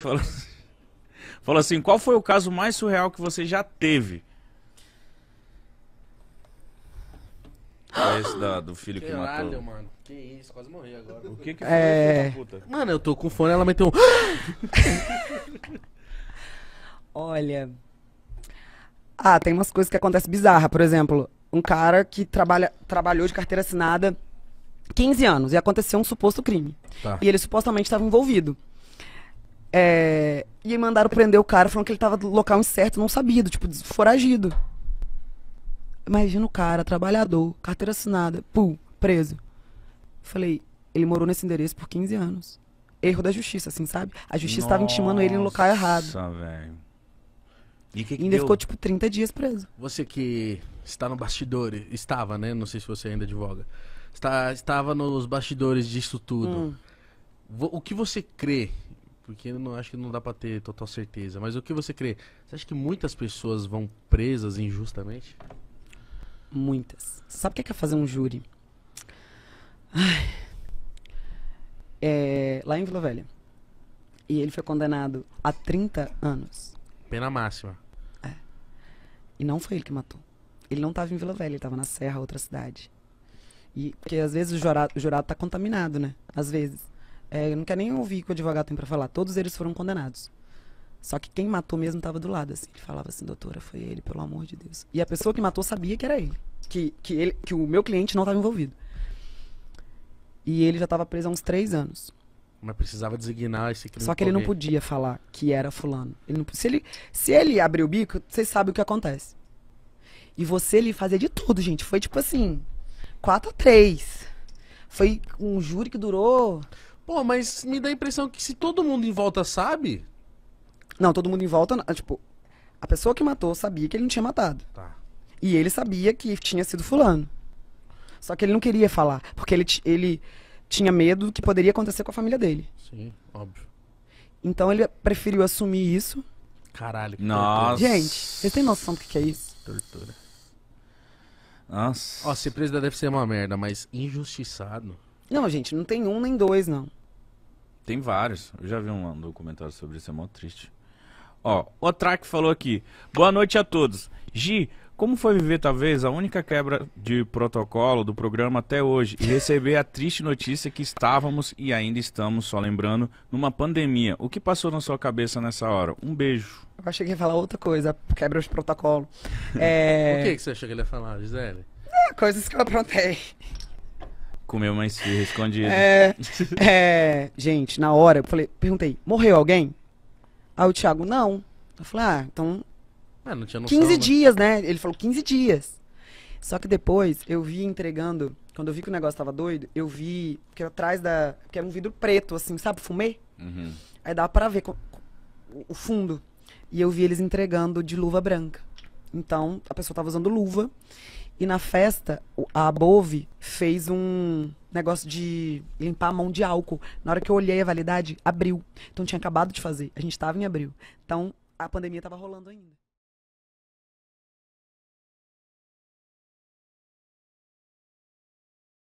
Fala assim, fala assim, qual foi o caso mais surreal que você já teve? esse da, do filho que matou. mano. Que isso, quase morri agora. O que que é. foi É. puta? Mano, eu tô com fone, ela meteu um. Olha. Ah, tem umas coisas que acontecem bizarras. Por exemplo, um cara que trabalha, trabalhou de carteira assinada 15 anos e aconteceu um suposto crime. Tá. E ele supostamente estava envolvido. É, e mandaram prender o cara, falando que ele tava no local incerto, não sabido, tipo, foragido. Imagina o cara, trabalhador, carteira assinada, pum, preso. Falei, ele morou nesse endereço por 15 anos. Erro da justiça, assim, sabe? A justiça estava intimando ele no local errado. Nossa, velho. E que que ainda deu? ficou, tipo, 30 dias preso. Você que está no bastidor, estava, né? Não sei se você ainda advoga. Está, estava nos bastidores disso tudo. Hum. O que você crê porque não acho que não dá para ter total certeza. Mas o que você crê? Você acha que muitas pessoas vão presas injustamente? Muitas. Sabe o que é, é fazer um júri? Ai. É, lá em Vila Velha. E ele foi condenado a 30 anos. Pena máxima. É. E não foi ele que matou. Ele não estava em Vila Velha, ele estava na Serra, outra cidade. E, porque às vezes o jurado, o jurado tá contaminado, né? Às vezes. É, eu não quero nem ouvir o que o advogado tem para falar. Todos eles foram condenados. Só que quem matou mesmo estava do lado, assim. Ele falava assim, doutora, foi ele, pelo amor de Deus. E a pessoa que matou sabia que era ele. Que, que, ele, que o meu cliente não estava envolvido. E ele já estava preso há uns três anos. Mas precisava designar esse crime. Só que ele não podia falar que era fulano. Ele não, se, ele, se ele abrir o bico, vocês sabem o que acontece. E você lhe fazia de tudo, gente. Foi tipo assim, quatro a três. Foi um júri que durou Pô, mas me dá a impressão que se todo mundo em volta sabe. Não, todo mundo em volta. Ah, tipo, a pessoa que matou sabia que ele não tinha matado. Tá. E ele sabia que tinha sido fulano. Só que ele não queria falar, porque ele, ele tinha medo do que poderia acontecer com a família dele. Sim, óbvio. Então ele preferiu assumir isso. Caralho, que Nossa. Tortura. Gente, você tem noção do que, que é isso? Tortura. Nossa. Ó, ser preso deve ser uma merda, mas injustiçado. Não, gente, não tem um nem dois, não. Tem vários. Eu já vi um, documentário sobre isso, é mó triste. Ó, o Track falou aqui. Boa noite a todos. Gi, como foi viver talvez a única quebra de protocolo do programa até hoje e receber a triste notícia que estávamos e ainda estamos, só lembrando, numa pandemia? O que passou na sua cabeça nessa hora? Um beijo. Eu achei que ia falar outra coisa, quebra de protocolo. É... o que, que você achou que ele ia falar, Gisele? É, coisas que eu aprontei. Comeu uma esfirra escondida. É, é, gente, na hora eu falei, perguntei, morreu alguém? Aí o Thiago, não. Eu falei, ah, então. Ah, não tinha noção, 15 né? dias, né? Ele falou 15 dias. Só que depois eu vi entregando, quando eu vi que o negócio tava doido, eu vi, porque atrás da. que era um vidro preto, assim, sabe? Fumê. Uhum. Aí dava pra ver com, com, o fundo. E eu vi eles entregando de luva branca. Então, a pessoa estava usando luva. E na festa, a Bove fez um negócio de limpar a mão de álcool. Na hora que eu olhei a validade, abriu. Então tinha acabado de fazer. A gente estava em abril. Então a pandemia estava rolando ainda.